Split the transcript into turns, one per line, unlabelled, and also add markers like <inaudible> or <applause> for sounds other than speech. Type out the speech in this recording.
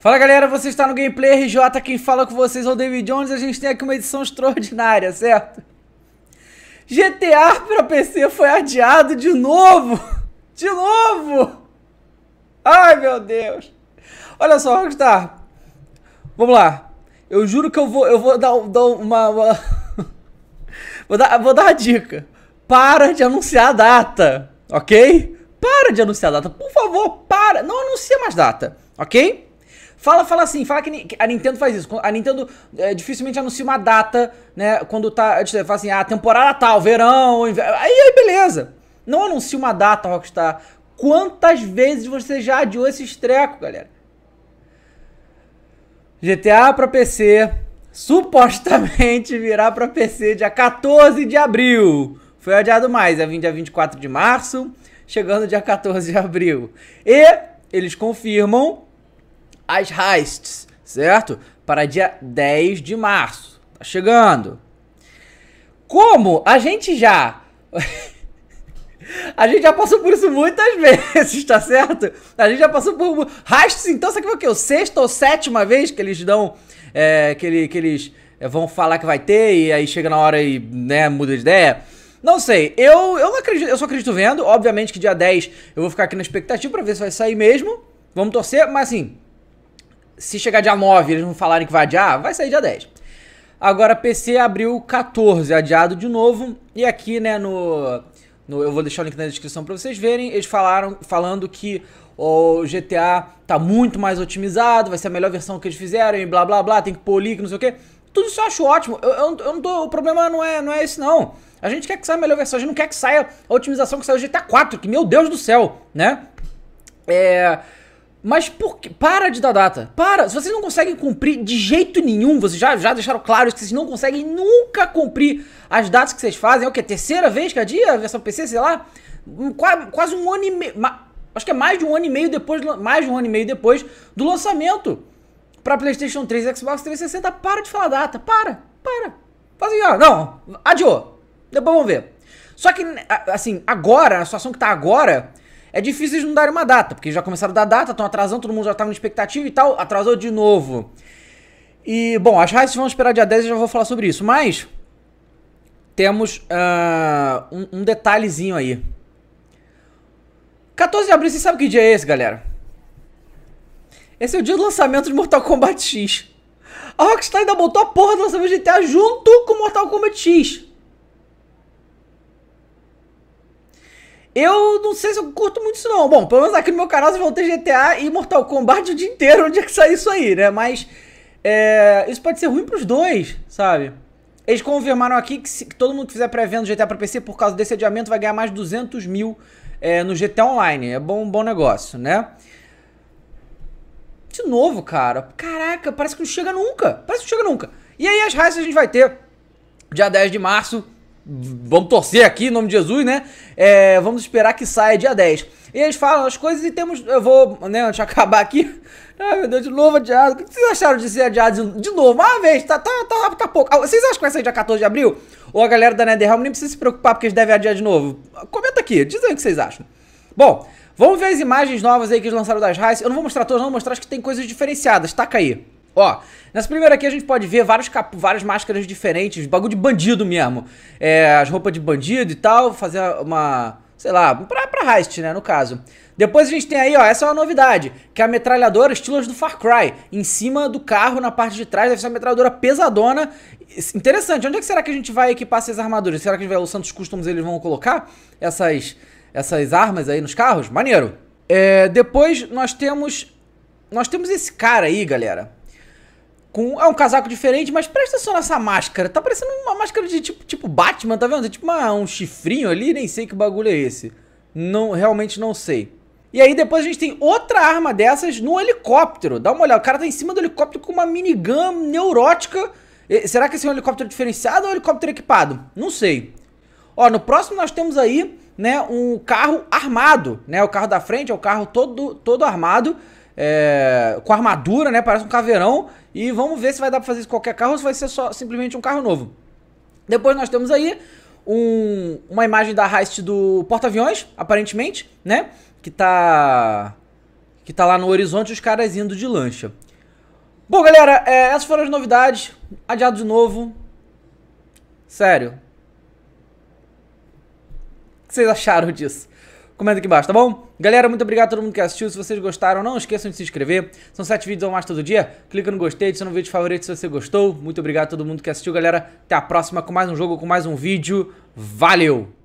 Fala galera, você está no Gameplay RJ, quem fala com vocês é o David Jones a gente tem aqui uma edição extraordinária, certo? GTA para PC foi adiado de novo! <laughs> De novo! Ai meu Deus! Olha só, Rockstar, vamos lá, eu juro que eu vou, eu vou dar, dar uma... uma... <laughs> vou, dar, vou dar a dica, para de anunciar a data, ok? Para de anunciar data, por favor, para. Não anuncia mais data, ok? Fala, fala assim, fala que a Nintendo faz isso. A Nintendo é, dificilmente anuncia uma data, né? Quando tá. Fala assim, ah, temporada tal, verão, inverno. Aí, aí beleza. Não anuncia uma data, Rockstar. Quantas vezes você já adiou esse estreco, galera? GTA para PC supostamente virá para PC dia 14 de abril. Foi adiado mais, é dia 24 de março chegando dia 14 de abril. E eles confirmam as heists, certo? Para dia 10 de março. Tá chegando. Como a gente já. <laughs> a gente já passou por isso muitas <laughs> vezes, tá certo? A gente já passou por. Heists, então, sabe o que? o sexta ou sétima vez que eles dão. É, que, ele, que eles eh, vão falar que vai ter e aí chega na hora e né, muda de ideia. Não sei, eu, eu não acredito, eu só acredito vendo. Obviamente que dia 10 eu vou ficar aqui na expectativa para ver se vai sair mesmo. Vamos torcer, mas assim, se chegar dia 9 e eles não falarem que vai adiar, vai sair dia 10. Agora, PC abriu 14, adiado de novo. E aqui, né, no, no, eu vou deixar o link na descrição para vocês verem. Eles falaram falando que o GTA tá muito mais otimizado, vai ser a melhor versão que eles fizeram e blá blá blá, tem que polir, que não sei o que. Tudo isso eu acho ótimo. Eu, eu, eu não tô, o problema não é, não é esse, não. A gente quer que saia a melhor versão, a gente não quer que saia a otimização que saiu GTA 4, que meu Deus do céu, né? É. Mas por que? Para de dar data. Para. Se vocês não conseguem cumprir de jeito nenhum, vocês já, já deixaram claro que vocês não conseguem nunca cumprir as datas que vocês fazem. É o que? Terceira vez que adia é a versão PC, sei lá? Quase, quase um ano e meio. Acho que é mais de um ano e meio depois. Mais de um ano e meio depois do lançamento para PlayStation 3 e Xbox 360. Para de falar data, para, para. Faz assim, ó, não, adiou. Depois vamos ver. Só que, né, assim, agora, a situação que tá agora, é difícil eles não dar uma data, porque já começaram a dar data, estão atrasando, todo mundo já tá na expectativa e tal, atrasou de novo. E, bom, as raízes vão esperar dia 10 e já vou falar sobre isso, mas temos uh, um, um detalhezinho aí. 14 de abril, você sabe que dia é esse, galera? Esse é o dia do lançamento de Mortal Kombat X. A Rockstar ainda botou a porra do lançamento de GTA junto com Mortal Kombat X. Eu não sei se eu curto muito isso não. Bom, pelo menos aqui no meu canal vocês vão ter GTA e Mortal Kombat o dia inteiro, onde é que sai isso aí, né? Mas é, isso pode ser ruim pros dois, sabe? Eles confirmaram aqui que, se, que todo mundo que fizer pré-venda GTA pra PC por causa desse adiamento vai ganhar mais 200 mil é, no GTA Online. É bom, bom negócio, né? De novo, cara. Caraca, parece que não chega nunca. Parece que não chega nunca. E aí as raças a gente vai ter dia 10 de março. Vamos torcer aqui, em nome de Jesus, né? É, vamos esperar que saia dia 10. E eles falam as coisas e temos. Eu vou, né? Antes eu acabar aqui. <laughs> Ai, meu Deus, de novo adiado. O que vocês acharam de ser adiado de novo? Uma vez, tá, tá, tá, tá pouco. Ah, vocês acham que vai sair dia 14 de abril? Ou a galera da NetherRealm nem precisa se preocupar porque eles devem adiar de novo? Comenta aqui, diz aí o que vocês acham. Bom, Vamos ver as imagens novas aí que eles lançaram das raças. Eu não vou mostrar todas, não, vou mostrar Acho que tem coisas diferenciadas. Taca aí. Ó, nessa primeira aqui a gente pode ver vários cap... várias máscaras diferentes, bagulho de bandido mesmo. É, as roupas de bandido e tal, fazer uma... Sei lá, pra, pra heist, né, no caso. Depois a gente tem aí, ó, essa é uma novidade, que é a metralhadora estilos do Far Cry, em cima do carro, na parte de trás, deve ser uma metralhadora pesadona. Interessante, onde é que será que a gente vai equipar essas armaduras? Será que vai, o Santos Customs eles vão colocar essas essas armas aí nos carros. Maneiro. É, depois nós temos. Nós temos esse cara aí, galera. Com, é um casaco diferente, mas presta atenção nessa máscara. Tá parecendo uma máscara de tipo, tipo Batman, tá vendo? É tipo uma, um chifrinho ali, nem sei que bagulho é esse. Não, realmente não sei. E aí depois a gente tem outra arma dessas no helicóptero. Dá uma olhada, o cara tá em cima do helicóptero com uma minigun neurótica. E, será que esse é um helicóptero diferenciado ou um helicóptero equipado? Não sei. Ó, no próximo nós temos aí né, um carro armado, né? O carro da frente é o carro todo, todo armado, é, com armadura, né? Parece um caveirão. E vamos ver se vai dar pra fazer isso qualquer carro ou se vai ser só simplesmente um carro novo. Depois nós temos aí um, uma imagem da heist do porta-aviões, aparentemente, né? Que tá. Que tá lá no horizonte os caras indo de lancha. Bom, galera, é, essas foram as novidades. Adiado de novo. Sério, vocês acharam disso. Comenta aqui embaixo, tá bom? Galera, muito obrigado a todo mundo que assistiu. Se vocês gostaram, não esqueçam de se inscrever. São sete vídeos ou mais todo dia. Clica no gostei, deixa no vídeo favorito se você gostou. Muito obrigado a todo mundo que assistiu, galera. Até a próxima com mais um jogo, com mais um vídeo. Valeu!